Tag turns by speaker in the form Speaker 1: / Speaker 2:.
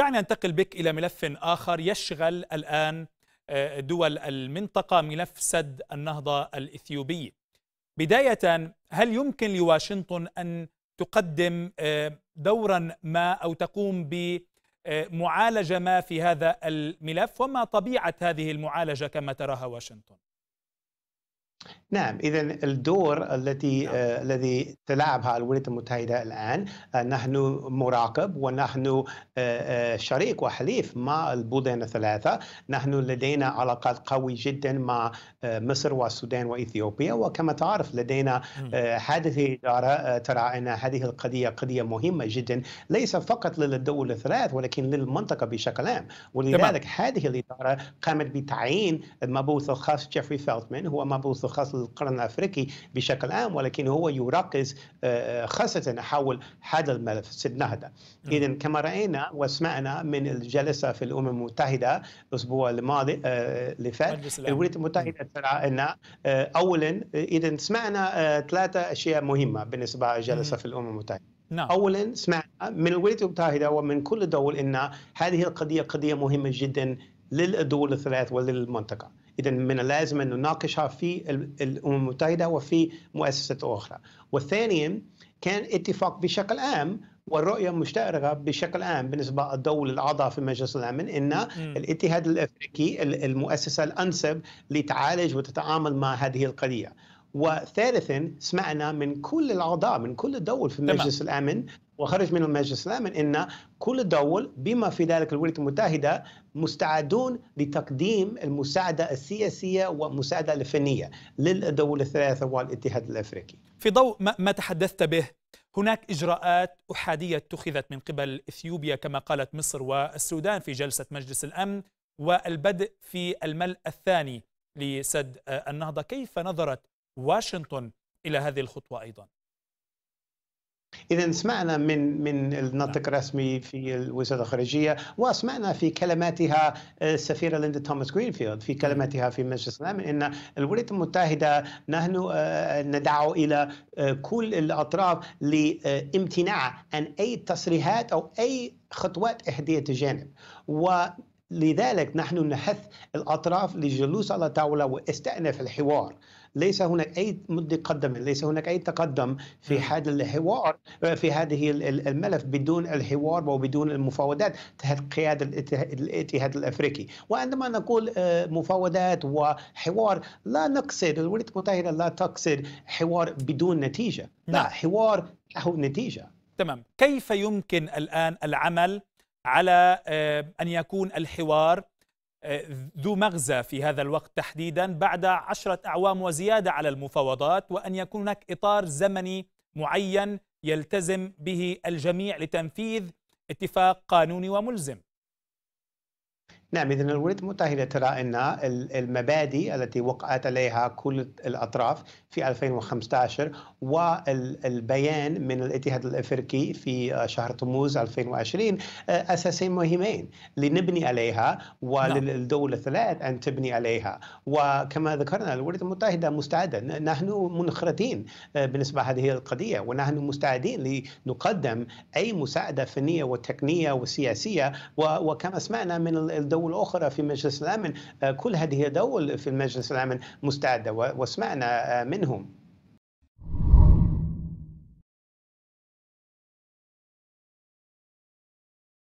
Speaker 1: دعني أنتقل بك إلى ملف آخر يشغل الآن آه، دول المنطقة ملف سد النهضة الإثيوبي بداية هل يمكن لواشنطن أن تقدم آه، دورا ما أو تقوم بمعالجة آه، ما في هذا الملف وما طبيعة هذه المعالجة كما تراها واشنطن
Speaker 2: نعم اذا الدور التي نعم. آه الذي تلعبها الولايات المتحده الان آه نحن مراقب ونحن آه, آه، شريك وحليف مع البلدان الثلاثه نحن لدينا علاقات قويه جدا مع آه، مصر والسودان واثيوبيا وكما تعرف لدينا هذه آه، الاداره ترى ان هذه القضيه قضيه مهمه جدا ليس فقط للدول الثلاث ولكن للمنطقه بشكل عام ولذلك هذه الاداره قامت بتعيين المبعوث الخاص جيفري فيلتمان هو مبعوث الخاص القرن الافريقي بشكل عام ولكن هو يركز آه، آه، خاصه حول هذا الملف النهضه نعم. اذا كما راينا وسمعنا من الجلسه في الامم المتحده الاسبوع الماضي آه، اللي فات الولايات المتحده ترى ان اولا اذا سمعنا ثلاثه اشياء مهمه بالنسبه للجلسه في الامم المتحده نعم. اولا سمعنا من الولايات المتحده ومن كل دول ان هذه القضيه قضيه مهمه جدا للدول الثلاث وللمنطقه إذا من اللازم أن نناقشها في الأمم المتحدة وفي مؤسسات أخرى وثانيا كان اتفاق بشكل عام والرؤية مشتركة بشكل عام بالنسبة للدول الأعضاء في مجلس الأمن أن الاتحاد الأفريقي المؤسسة الأنسب لتعالج وتتعامل مع هذه القضية وثالثا سمعنا من كل الأعضاء من كل الدول في مجلس الأمن وخرج من مجلس الامن ان كل دول بما في ذلك الولايات المتحده مستعدون لتقديم المساعده السياسيه والمساعده الفنيه للدول الثلاثه والاتحاد الافريقي.
Speaker 1: في ضوء ما تحدثت به هناك اجراءات احاديه اتخذت من قبل اثيوبيا كما قالت مصر والسودان في جلسه مجلس الامن والبدء في الملء الثاني لسد النهضه، كيف نظرت واشنطن الى هذه الخطوه ايضا؟
Speaker 2: اذا سمعنا من من الناطق الرسمي نعم. في الوزاره الخارجيه وسمعنا في كلماتها آه، السفيره ليندا توماس جرينفيلد في كلماتها في مجلس الامن ان الولايات المتحده نحن آه، ندعو الى آه، كل الاطراف لامتناع عن اي تصريحات او اي خطوات احديه الجانب و لذلك نحن نحث الاطراف للجلوس على طاوله واستئناف الحوار ليس هناك أي مدة قدم ليس هناك أي تقدم في نعم. هذا الحوار في هذه الملف بدون الحوار وبدون المفاوضات تحت قيادة الاتحاد الأفريقي وعندما نقول آه، مفاوضات وحوار لا نقصد الولايات المتحدة لا تقصد حوار بدون نتيجة لا نعم. حوار له نتيجة
Speaker 1: تمام كيف يمكن الآن العمل على آه، أن يكون الحوار آه، ذو مغزى في هذا الوقت تحديدا بعد عشرة أعوام وزيادة على المفاوضات وأن يكون هناك إطار زمني معين يلتزم به الجميع لتنفيذ اتفاق قانوني وملزم
Speaker 2: نعم إذا الولايات المتحدة ترى أن المبادئ التي وقعت عليها كل الأطراف في 2015 والبيان من الاتحاد الأفريقي في شهر تموز 2020 آه، أساسين مهمين لنبني عليها نعم. وللدول الثلاث أن تبني عليها وكما ذكرنا الولايات المتحدة مستعدة نحن منخرطين آه، بالنسبة لهذه القضية ونحن مستعدين لنقدم أي مساعدة فنية وتقنية وسياسية وكما سمعنا من الدول دول أخرى في مجلس الأمن آه، كل هذه الدول في المجلس الأمن مستعدة وسمعنا آه، منهم